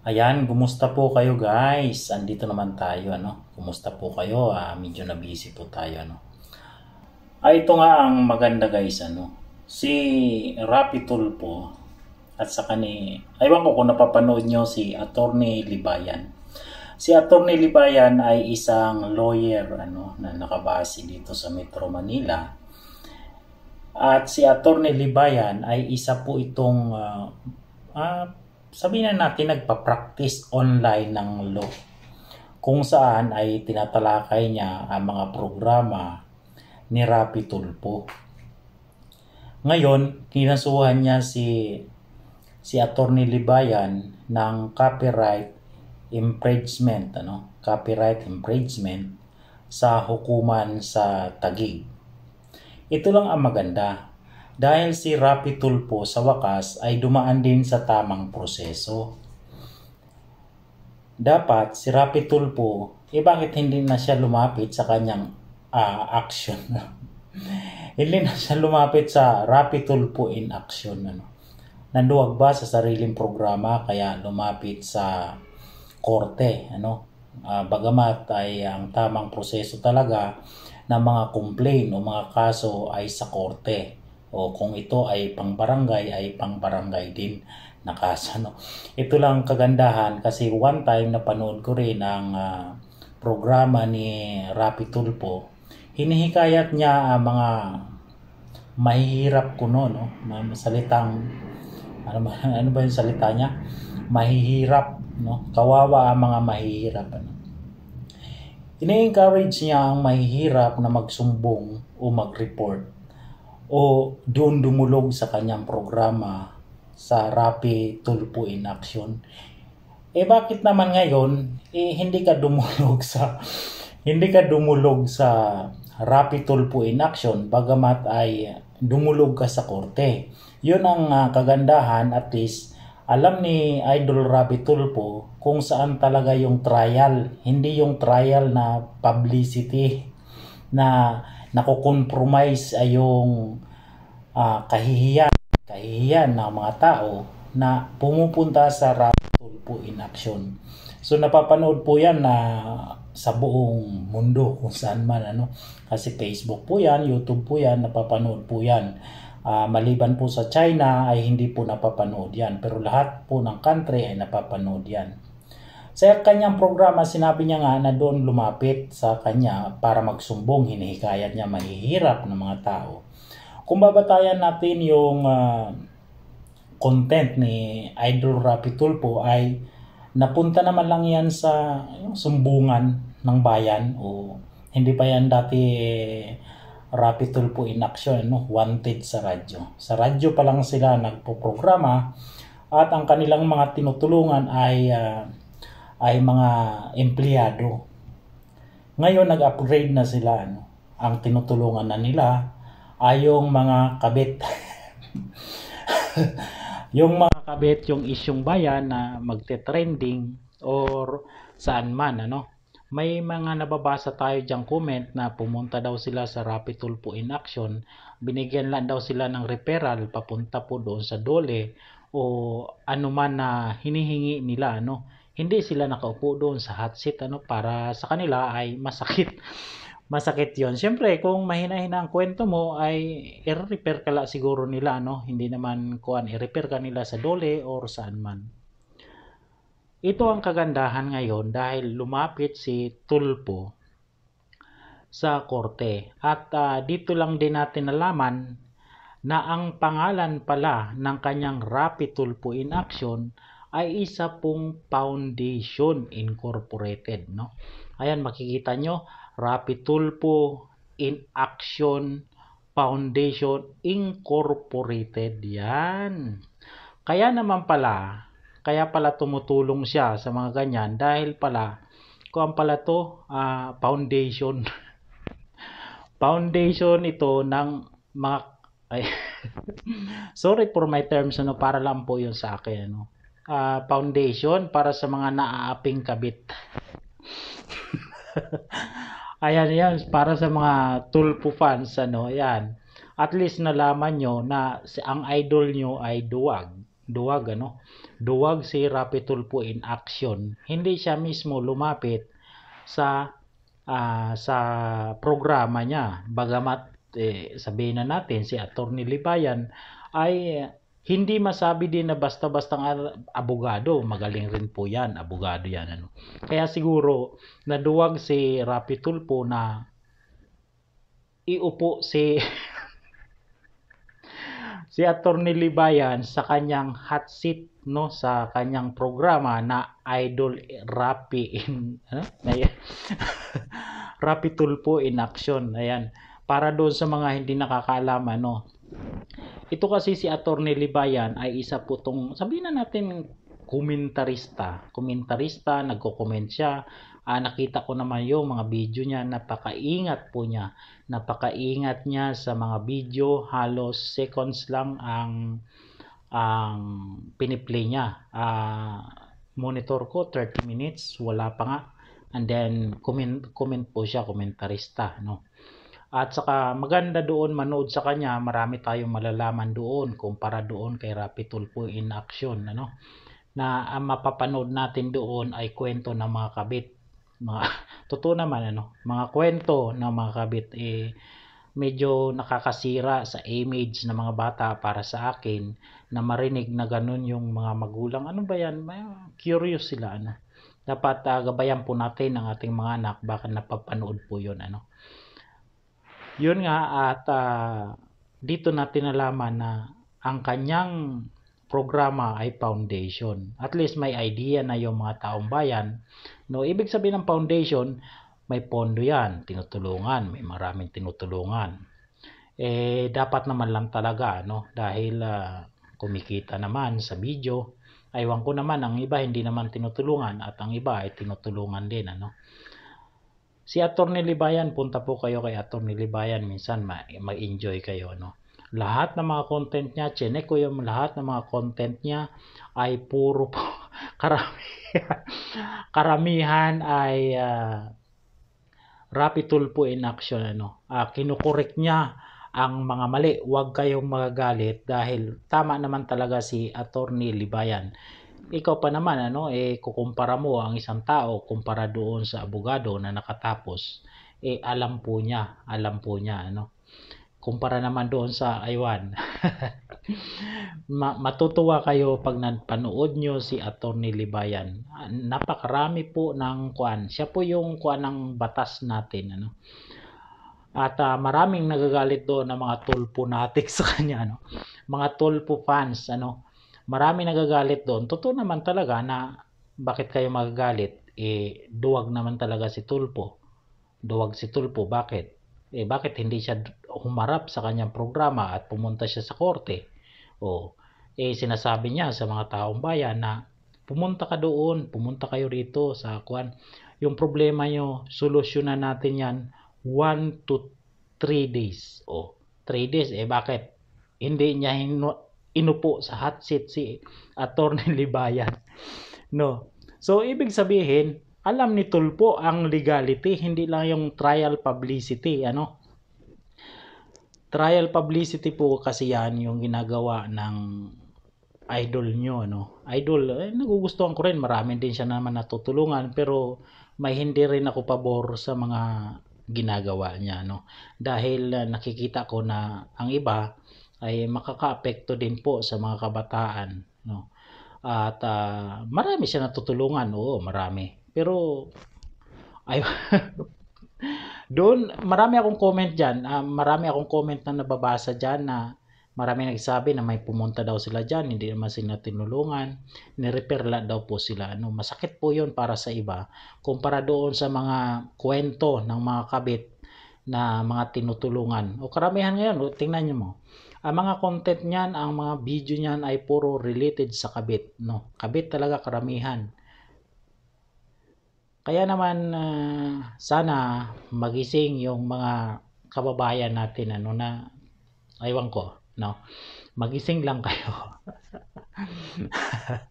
Ayan, kumusta po kayo guys? Andito naman tayo, ano? Kumusta po kayo? Ah, medyo na busy po tayo, ano? Ah, ito nga ang maganda guys, ano? Si Rapitol po at saka ni, aywan ko kung napapanood nyo si Attorney Libayan. Si Attorney Libayan ay isang lawyer, ano, na nakabase dito sa Metro Manila. At si Attorney Libayan ay isa po itong uh, uh, sabihin na natin nagpa-practice online ng law kung saan ay tinatalakay niya ang mga programa ni Rapi Tulpo. Ngayon, kinasuhan niya si si Attorney Libayan ng copyright infringement, ano? Copyright infringement sa hukuman sa tagig. Ito lang ang maganda dahil si Rapi Tulpo sa wakas ay dumaan din sa tamang proseso. Dapat si Rapi Tulpo, eh bakit hindi na siya lumapit sa kanyang uh, action? hindi na siya lumapit sa Rapi Tulpo in action. Ano? Nanduwag ba sa sariling programa kaya lumapit sa korte? Ano? Uh, bagamat ay ang tamang proseso talaga ng mga complain o mga kaso ay sa korte o kung ito ay pangbarangay ay pangbarangay din na kaso. No? Ito lang kagandahan kasi one time napanood ko rin ang uh, programa ni Rapi Tulpo. Hinihikayat niya uh, mga mahihirap kuno no no salitang ano ba ano ba yung salita niya mahihirap no kawawa ang mga mahihirap ano ini-encourage niya ang mahihirap na magsumbong o mag-report o doon dumulog sa kanyang programa sa Rapi Tulpo in Action. Eh bakit naman ngayon eh hindi ka dumulog sa hindi ka dumulog sa Rapi Tulpo in Action bagamat ay dumulog ka sa korte. 'Yun ang uh, kagandahan at least alam ni Idol Rabi Tulpo kung saan talaga yung trial, hindi yung trial na publicity na nako-compromise ay yung uh, kahihiyan, kahihiyan ng mga tao na pumupunta sa raffle po in action. So napapanood po yan na sa buong mundo kung saan man ano kasi Facebook po yan, YouTube po yan, napapanood po yan. Uh, maliban po sa China ay hindi po napapanood yan pero lahat po ng country ay napapanood yan. Sa kanyang programa sinabi niya nga na doon lumapit sa kanya para magsumbong, hinihikayat niya mahihirap ng mga tao. Kung babatayan natin yung uh, content ni Idol Rapi Tulpo ay napunta naman lang yan sa yung sumbungan ng bayan o hindi pa yan dati eh, Rapi Tulpo in action, no? wanted sa radyo. Sa radyo pa lang sila nagpo-programa at ang kanilang mga tinutulungan ay uh, ay mga empleyado. Ngayon nag-upgrade na sila ano, ang tinutulungan na nila ayong mga kabit. yung mga kabit, yung isyong bayan na magte-trending or saan man, ano. May mga nababasa tayo diyang comment na pumunta daw sila sa Rapid Tulpo in Action. Binigyan lang daw sila ng referral papunta po doon sa Dole o anuman na hinihingi nila, ano. Hindi sila nakaupo doon sa hot seat, ano, para sa kanila ay masakit masakit yon Siyempre, kung mahina-hina ang kwento mo, ay i-repair ka la siguro nila, no? Hindi naman kuan, i-repair ka nila sa dole or saan man. Ito ang kagandahan ngayon dahil lumapit si Tulpo sa korte. At uh, dito lang din natin nalaman na ang pangalan pala ng kanyang Rapi Tulpo in Action ay isa pong Foundation Incorporated, no? Ayan, makikita nyo, Rapi Tulfo in Action Foundation Incorporated. Yan. Kaya naman pala, kaya pala tumutulong siya sa mga ganyan dahil pala, kung pala to, uh, foundation. foundation ito ng mga, ay, sorry for my terms, ano, para lang po 'yon sa akin, ano. Uh, foundation para sa mga naaaping kabit. Ayan, yan, para sa mga Tulpo fans, ano, yan. At least nalaman nyo na ang idol nyo ay duwag. Duwag, ano? Duwag si Rapi Tulpo in action. Hindi siya mismo lumapit sa uh, sa programa niya. Bagamat eh, sabihin na natin si Attorney Lipayan ay hindi masabi din na basta-bastang abogado, magaling rin po 'yan, abogado 'yan ano. Kaya siguro naduwag si Rapi Tulpo na iupo si si Attorney Libayan sa kanyang hot seat no sa kanyang programa na Idol Rapi in ano? Rapi Tulpo in action. Ayan. Para doon sa mga hindi nakakaalam no. Ito kasi si Attorney Libayan ay isa po tong, sabihin na natin, komentarista. Komentarista, nagko-comment siya. Ah, nakita ko naman yung mga video niya, napakaingat po niya. Napakaingat niya sa mga video, halos seconds lang ang ang piniplay niya. Ah, monitor ko 30 minutes, wala pa nga. And then comment comment po siya, komentarista, no. At saka maganda doon manood sa kanya, marami tayong malalaman doon kumpara doon kay Rapi Tulfo in action, ano? Na ang mapapanood natin doon ay kwento ng mga kabit. Mga totoo naman ano, mga kwento ng mga kabit eh medyo nakakasira sa image ng mga bata para sa akin na marinig na ganun yung mga magulang. Ano ba yan? May, curious sila ano. Dapat uh, gabayan po natin ang ating mga anak baka napapanood po yun ano. Yun nga at uh, dito natin nalaman na ang kanyang programa ay foundation. At least may idea na yung mga taong bayan. No, ibig sabihin ng foundation, may pondo yan, tinutulungan, may maraming tinutulungan. Eh, dapat naman lang talaga, no? Dahil uh, kumikita naman sa video. Aywan ko naman, ang iba hindi naman tinutulungan at ang iba ay tinutulungan din, ano? Si Attorney Libayan, punta po kayo kay Attorney Libayan. Minsan mag-enjoy kayo. No? Lahat ng mga content niya, chine ko yung lahat ng mga content niya ay puro po. Karamihan, karamihan ay uh, ah, Rapitul po in action. Ano? Uh, kinukorek niya ang mga mali. Huwag kayong magagalit dahil tama naman talaga si Attorney Libayan ikaw pa naman ano eh kukumpara mo ang isang tao kumpara doon sa abogado na nakatapos eh alam po niya alam po niya ano kumpara naman doon sa Aywan matutuwa kayo pag napanood nyo si Attorney Libayan napakarami po ng kuan siya po yung kuan ng batas natin ano at uh, maraming nagagalit doon ng mga tulpo natin sa kanya ano mga tulpo fans ano marami nagagalit doon. Totoo naman talaga na bakit kayo magagalit? Eh, duwag naman talaga si Tulpo. Duwag si Tulpo. Bakit? Eh, bakit hindi siya humarap sa kanyang programa at pumunta siya sa korte? O, eh, sinasabi niya sa mga taong bayan na pumunta ka doon, pumunta kayo rito sa kuan. Yung problema nyo, solusyonan natin yan 1 to 3 days. O, 3 days, eh bakit? Hindi niya hinu- inupo sa hot seat si Attorney Libayan. No. So, ibig sabihin, alam ni Tulpo ang legality, hindi lang yung trial publicity, ano? Trial publicity po kasi yan yung ginagawa ng idol nyo, ano? Idol, eh, nagugustuhan ko rin, marami din siya naman natutulungan, pero may hindi rin ako pabor sa mga ginagawa niya, no? Dahil uh, nakikita ko na ang iba, ay makakaapekto din po sa mga kabataan no at uh, marami siya natutulungan oo marami pero ay doon marami akong comment diyan uh, ah, marami akong comment na nababasa diyan na marami nagsabi na may pumunta daw sila diyan hindi naman sila tinulungan ni repair lang daw po sila ano masakit po 'yon para sa iba kumpara doon sa mga kwento ng mga kabit na mga tinutulungan o karamihan ngayon tingnan niyo mo ang mga content niyan, ang mga video niyan ay puro related sa kabit, no? Kabit talaga karamihan. Kaya naman uh, sana magising yung mga kababayan natin ano na aywan ko, no? Magising lang kayo.